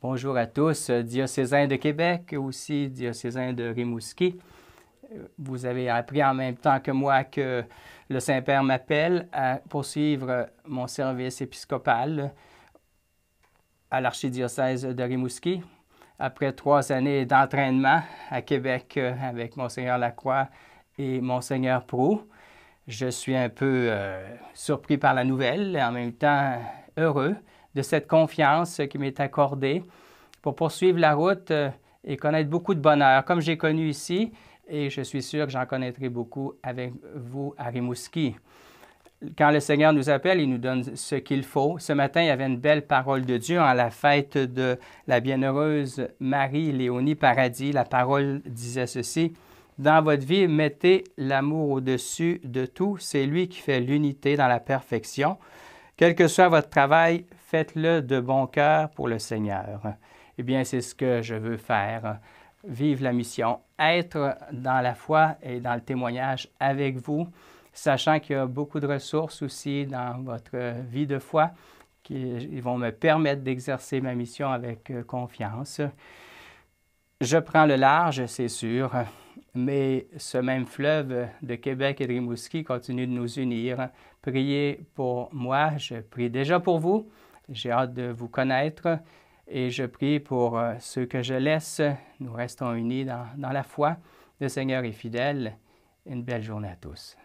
Bonjour à tous, euh, diocésains de Québec, aussi diocésains de Rimouski. Euh, vous avez appris en même temps que moi que le Saint-Père m'appelle à poursuivre mon service épiscopal à l'archidiocèse de Rimouski. Après trois années d'entraînement à Québec euh, avec Monseigneur Lacroix et Monseigneur Prou, je suis un peu surpris par la nouvelle et en même temps heureux de cette confiance qui m'est accordée pour poursuivre la route euh, et connaître beaucoup de bonheur, comme j'ai connu ici, et je suis sûr que j'en connaîtrai beaucoup avec vous à Rimouski. Quand le Seigneur nous appelle, il nous donne ce qu'il faut. Ce matin, il y avait une belle parole de Dieu en la fête de la bienheureuse Marie Léonie Paradis. La parole disait ceci. Dans votre vie, mettez l'amour au-dessus de tout. C'est lui qui fait l'unité dans la perfection. Quel que soit votre travail, faites-le de bon cœur pour le Seigneur. Eh bien, c'est ce que je veux faire. Vivre la mission, être dans la foi et dans le témoignage avec vous, sachant qu'il y a beaucoup de ressources aussi dans votre vie de foi qui vont me permettre d'exercer ma mission avec euh, confiance. Je prends le large, c'est sûr, mais ce même fleuve de Québec et de Rimouski continue de nous unir. Priez pour moi, je prie déjà pour vous, j'ai hâte de vous connaître et je prie pour euh, ceux que je laisse. Nous restons unis dans, la foi. Le Seigneur est fidèle. Une belle journée à tous.